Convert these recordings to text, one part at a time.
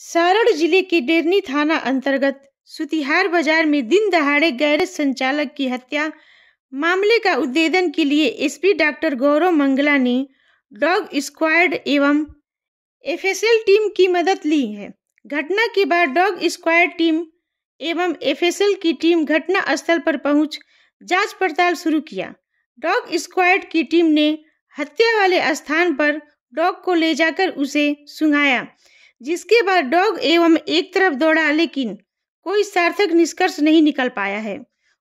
सारण जिले के डेरनी थाना अंतर्गत सुतिहार बाजार में दिन दहाड़े गैरेज संचालक की हत्या मामले का उद्देदन के लिए एसपी डॉक्टर गौरव मंगला ने डॉग स्क्वाड एवं एफएसएल टीम की मदद ली है घटना के बाद डॉग स्क्वाड टीम एवं एफएसएल की टीम घटना स्थल पर पहुंच जांच पड़ताल शुरू किया डॉग स्क्वाड की टीम ने हत्या वाले स्थान पर डॉग को ले जाकर उसे सुंघाया जिसके बाद डॉग एवं एक तरफ दौड़ा लेकिन कोई सार्थक निष्कर्ष नहीं निकल पाया है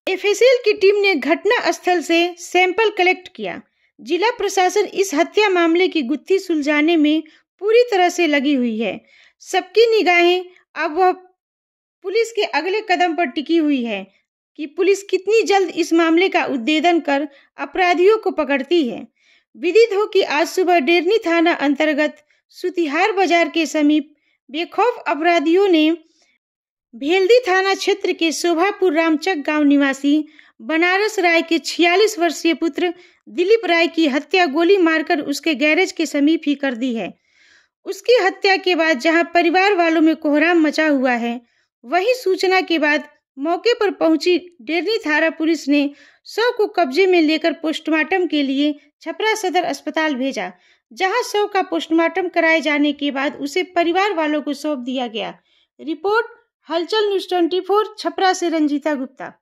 एफ की टीम ने घटना स्थल से सैंपल कलेक्ट किया जिला प्रशासन इस हत्या मामले की गुत्थी सुलझाने में पूरी तरह से लगी हुई है सबकी निगाहें अब वह पुलिस के अगले कदम पर टिकी हुई है कि पुलिस कितनी जल्द इस मामले का उद्देदन कर अपराधियों को पकड़ती है विदित हो कि आज सुबह डेरनी थाना अंतर्गत सुतिहार बाजार के समीप बेखौफ अपराधियों ने भेल्दी थाना क्षेत्र के शोभापुर रामचक गांव निवासी बनारस राय के 46 वर्षीय पुत्र दिलीप राय की हत्या गोली मारकर उसके गैरेज के समीप ही कर दी है उसकी हत्या के बाद जहां परिवार वालों में कोहराम मचा हुआ है वही सूचना के बाद मौके पर पहुंची डेरनी थाना पुलिस ने शव को कब्जे में लेकर पोस्टमार्टम के लिए छपरा सदर अस्पताल भेजा जहां शव का पोस्टमार्टम कराए जाने के बाद उसे परिवार वालों को सौंप दिया गया रिपोर्ट हलचल न्यूज 24 छपरा से रंजीता गुप्ता